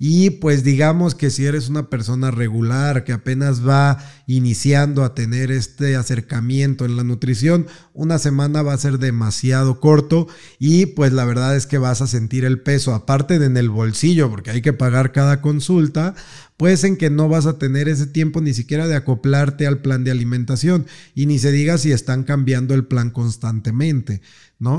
Y pues digamos que si eres una persona regular que apenas va iniciando a tener este acercamiento en la nutrición, una semana va a ser demasiado corto y pues la verdad es que vas a sentir el peso, aparte de en el bolsillo, porque hay que pagar cada consulta, pues en que no vas a tener ese tiempo ni siquiera de acoplarte al plan de alimentación y ni se diga si están cambiando el plan constantemente, ¿no?